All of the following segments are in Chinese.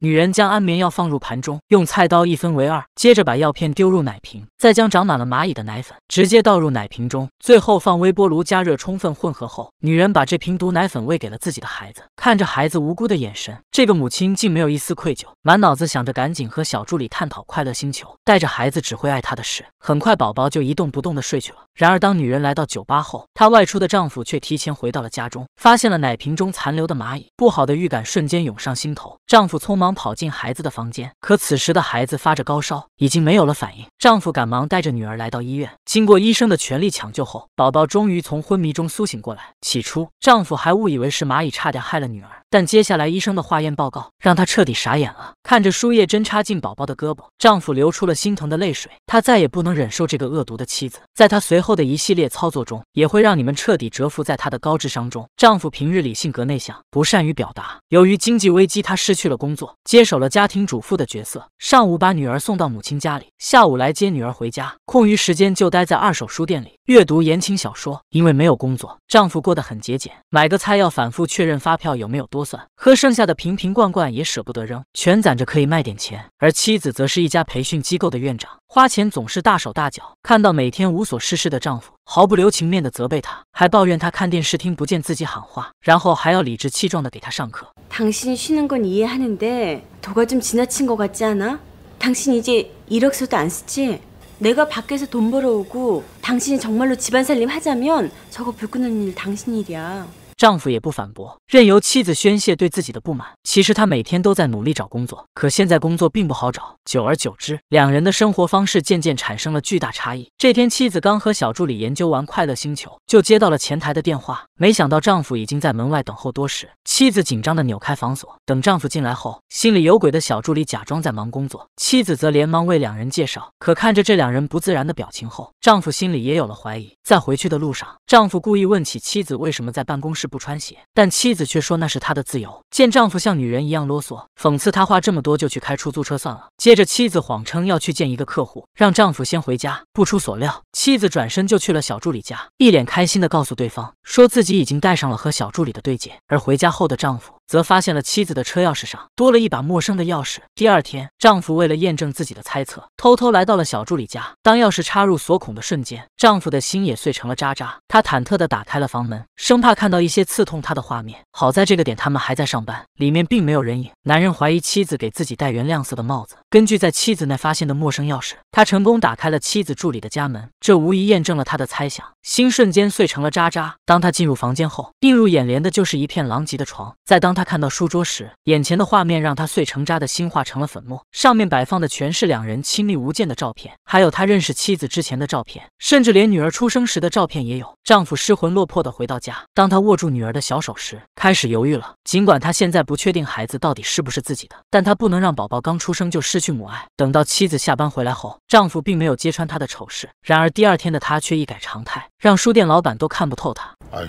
女人将安眠药放入盘中，用菜刀一分为二，接着把药片丢入奶瓶，再将长满了蚂蚁的奶粉直接倒入奶瓶中，最后放微波炉加热，充分混合后，女人把这瓶毒奶粉喂给了自己的孩子。看着孩子无辜的眼神，这个母亲竟没有一丝愧疚，满脑子想着赶紧和小助理探讨快乐星球，带着孩子只会爱他的事。很快，宝宝就一动不动的睡去了。然而，当女人来到酒吧后，她外出的丈夫却提前回到了家中，发现了奶瓶中残留的蚂蚁，不好的预感瞬间涌上心头。丈夫匆忙。忙跑进孩子的房间，可此时的孩子发着高烧，已经没有了反应。丈夫赶忙带着女儿来到医院，经过医生的全力抢救后，宝宝终于从昏迷中苏醒过来。起初，丈夫还误以为是蚂蚁差点害了女儿，但接下来医生的化验报告让他彻底傻眼了。看着输液针插进宝宝的胳膊，丈夫流出了心疼的泪水。他再也不能忍受这个恶毒的妻子，在他随后的一系列操作中，也会让你们彻底折服在他的高智商中。丈夫平日里性格内向，不善于表达，由于经济危机，他失去了工作。接手了家庭主妇的角色，上午把女儿送到母亲家里，下午来接女儿回家。空余时间就待在二手书店里阅读言情小说。因为没有工作，丈夫过得很节俭，买个菜要反复确认发票有没有多算，喝剩下的瓶瓶罐罐也舍不得扔，全攒着可以卖点钱。而妻子则是一家培训机构的院长。花钱总是大手大脚，看到每天无所事事的丈夫，毫不留情面地责备他，还抱怨他看电视听不见自己喊话，然后还要理直气壮地给他上课。당신이쉬는건이해하는데돈가좀지나친거같지않아당신이제일억서도안쓰지내가밖에서돈벌어오고당신이정말로집안살림하자면저거불끄는일당신일이야丈夫也不反驳，任由妻子宣泄对自己的不满。其实他每天都在努力找工作，可现在工作并不好找。久而久之，两人的生活方式渐渐产生了巨大差异。这天，妻子刚和小助理研究完《快乐星球》，就接到了前台的电话。没想到丈夫已经在门外等候多时。妻子紧张地扭开房锁，等丈夫进来后，心里有鬼的小助理假装在忙工作，妻子则连忙为两人介绍。可看着这两人不自然的表情后，丈夫心里也有了怀疑。在回去的路上，丈夫故意问起妻子为什么在办公室。不穿鞋，但妻子却说那是他的自由。见丈夫像女人一样啰嗦，讽刺他话这么多就去开出租车算了。接着妻子谎称要去见一个客户，让丈夫先回家。不出所料，妻子转身就去了小助理家，一脸开心的告诉对方，说自己已经带上了和小助理的对接。而回家后的丈夫。则发现了妻子的车钥匙上多了一把陌生的钥匙。第二天，丈夫为了验证自己的猜测，偷偷来到了小助理家。当钥匙插入锁孔的瞬间，丈夫的心也碎成了渣渣。他忐忑地打开了房门，生怕看到一些刺痛他的画面。好在这个点他们还在上班，里面并没有人影。男人怀疑妻子给自己戴原亮色的帽子，根据在妻子那发现的陌生钥匙，他成功打开了妻子助理的家门。这无疑验证了他的猜想，心瞬间碎成了渣渣。当他进入房间后，映入眼帘的就是一片狼藉的床。在当。他看到书桌时，眼前的画面让他碎成渣的心化成了粉末。上面摆放的全是两人亲密无间的照片，还有他认识妻子之前的照片，甚至连女儿出生时的照片也有。丈夫失魂落魄的回到家，当他握住女儿的小手时，开始犹豫了。尽管他现在不确定孩子到底是不是自己的，但他不能让宝宝刚出生就失去母爱。等到妻子下班回来后，丈夫并没有揭穿他的丑事。然而第二天的他却一改常态，让书店老板都看不透他。哎，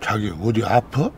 자기어디아파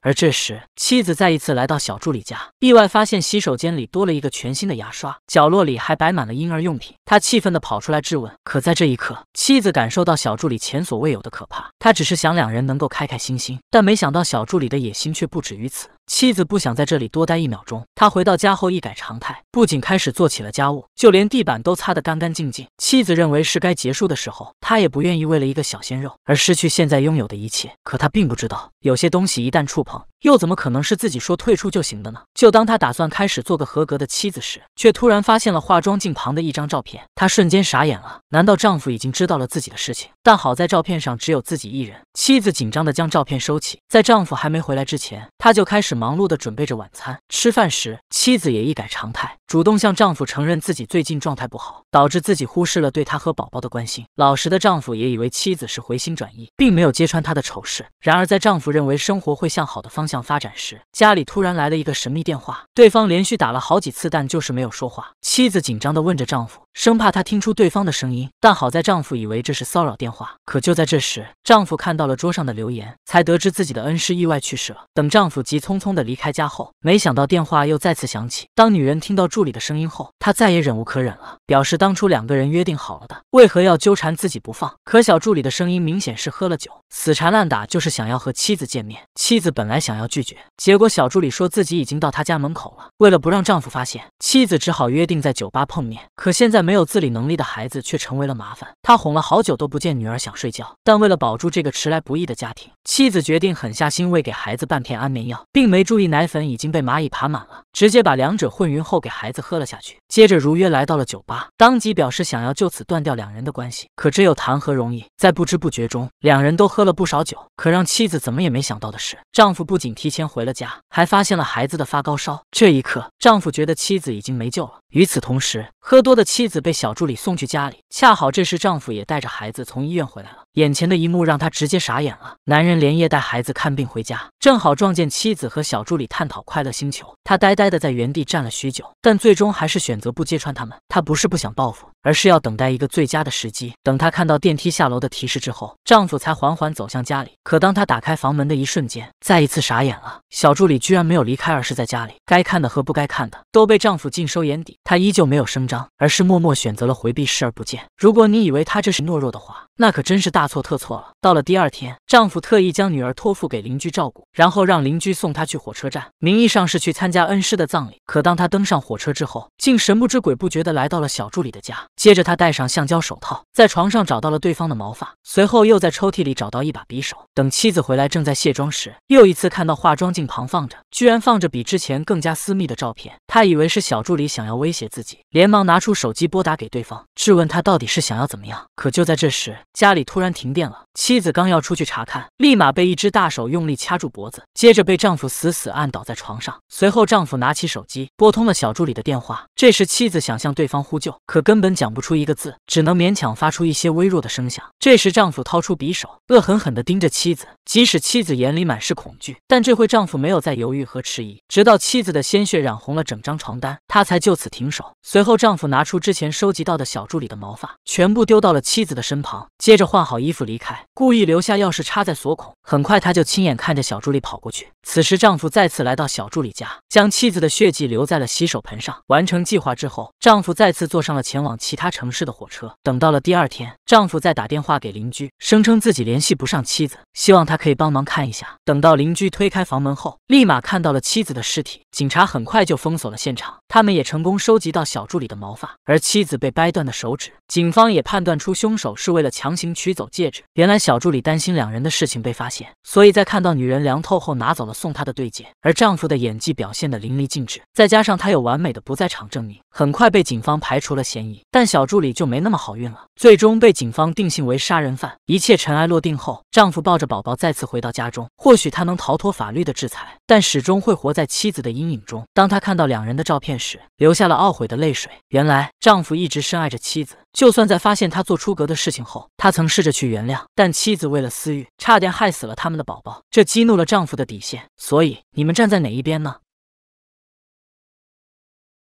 而这时，妻子再一次来到小助理家，意外发现洗手间里多了一个全新的牙刷，角落里还摆满了婴儿用品。他气愤的跑出来质问，可在这一刻，妻子感受到小助理前所未有的可怕。他只是想两人能够开开心心，但没想到小助理的野心却不止于此。妻子不想在这里多待一秒钟。他回到家后一改常态，不仅开始做起了家务，就连地板都擦得干干净净。妻子认为是该结束的时候，他也不愿意为了一个小鲜肉而失去现在拥有的一切。可他并不知道，有些东西一旦触碰。又怎么可能是自己说退出就行的呢？就当他打算开始做个合格的妻子时，却突然发现了化妆镜旁的一张照片，他瞬间傻眼了。难道丈夫已经知道了自己的事情？但好在照片上只有自己一人。妻子紧张地将照片收起，在丈夫还没回来之前，她就开始忙碌地准备着晚餐。吃饭时，妻子也一改常态，主动向丈夫承认自己最近状态不好，导致自己忽视了对她和宝宝的关心。老实的丈夫也以为妻子是回心转意，并没有揭穿她的丑事。然而，在丈夫认为生活会向好的方，向发展时，家里突然来了一个神秘电话，对方连续打了好几次，但就是没有说话。妻子紧张地问着丈夫。生怕她听出对方的声音，但好在丈夫以为这是骚扰电话。可就在这时，丈夫看到了桌上的留言，才得知自己的恩师意外去世了。等丈夫急匆匆的离开家后，没想到电话又再次响起。当女人听到助理的声音后，她再也忍无可忍了，表示当初两个人约定好了的，为何要纠缠自己不放？可小助理的声音明显是喝了酒，死缠烂打就是想要和妻子见面。妻子本来想要拒绝，结果小助理说自己已经到他家门口了。为了不让丈夫发现，妻子只好约定在酒吧碰面。可现在。没有自理能力的孩子却成为了麻烦。他哄了好久都不见女儿想睡觉，但为了保住这个迟来不易的家庭，妻子决定狠下心喂给孩子半片安眠药，并没注意奶粉已经被蚂蚁爬满了，直接把两者混匀后给孩子喝了下去。接着如约来到了酒吧，当即表示想要就此断掉两人的关系。可这又谈何容易？在不知不觉中，两人都喝了不少酒。可让妻子怎么也没想到的是，丈夫不仅提前回了家，还发现了孩子的发高烧。这一刻，丈夫觉得妻子已经没救了。与此同时，喝多的妻子被小助理送去家里，恰好这时丈夫也带着孩子从医院回来了。眼前的一幕让他直接傻眼了。男人连夜带孩子看病回家，正好撞见妻子和小助理探讨《快乐星球》。他呆呆的在原地站了许久，但最终还是选择不揭穿他们。他不是不想报复，而是要等待一个最佳的时机。等他看到电梯下楼的提示之后，丈夫才缓缓走向家里。可当他打开房门的一瞬间，再一次傻眼了。小助理居然没有离开，而是在家里。该看的和不该看的都被丈夫尽收眼底。他依旧没有声张，而是默默选择了回避，视而不见。如果你以为他这是懦弱的话，那可真是大。错特错了。到了第二天，丈夫特意将女儿托付给邻居照顾，然后让邻居送她去火车站。名义上是去参加恩师的葬礼，可当她登上火车之后，竟神不知鬼不觉地来到了小助理的家。接着，她戴上橡胶手套，在床上找到了对方的毛发，随后又在抽屉里找到一把匕首。等妻子回来正在卸妆时，又一次看到化妆镜旁放着，居然放着比之前更加私密的照片。她以为是小助理想要威胁自己，连忙拿出手机拨打给对方，质问他到底是想要怎么样。可就在这时，家里突然。停电了，妻子刚要出去查看，立马被一只大手用力掐住脖子，接着被丈夫死死按倒在床上。随后，丈夫拿起手机拨通了小助理的电话。这时，妻子想向对方呼救，可根本讲不出一个字，只能勉强发出一些微弱的声响。这时，丈夫掏出匕首，恶狠狠地盯着妻子。即使妻子眼里满是恐惧，但这回丈夫没有再犹豫和迟疑，直到妻子的鲜血染红了整张床单，他才就此停手。随后，丈夫拿出之前收集到的小助理的毛发，全部丢到了妻子的身旁，接着换好衣服离开，故意留下钥匙插在锁孔。很快，他就亲眼看着小助理跑过去。此时，丈夫再次来到小助理家，将妻子的血迹留在了洗手盆上。完成计划之后，丈夫再次坐上了前往其他城市的火车。等到了第二天，丈夫再打电话给邻居，声称自己联系不上妻子，希望他可以帮忙看一下。等到邻居推开房门后，立马看到了妻子的尸体。警察很快就封锁了现场，他们也成功收集到小助理的毛发，而妻子被掰断的手指。警方也判断出凶手是为了强行取走戒指。原来，小助理担心两人的事情被发现，所以在看到女人凉透后拿走了。送她的对戒，而丈夫的演技表现的淋漓尽致，再加上她有完美的不在场证明，很快被警方排除了嫌疑。但小助理就没那么好运了，最终被警方定性为杀人犯。一切尘埃落定后，丈夫抱着宝宝再次回到家中。或许他能逃脱法律的制裁，但始终会活在妻子的阴影中。当他看到两人的照片时，流下了懊悔的泪水。原来丈夫一直深爱着妻子。就算在发现他做出格的事情后，他曾试着去原谅，但妻子为了私欲，差点害死了他们的宝宝，这激怒了丈夫的底线。所以，你们站在哪一边呢？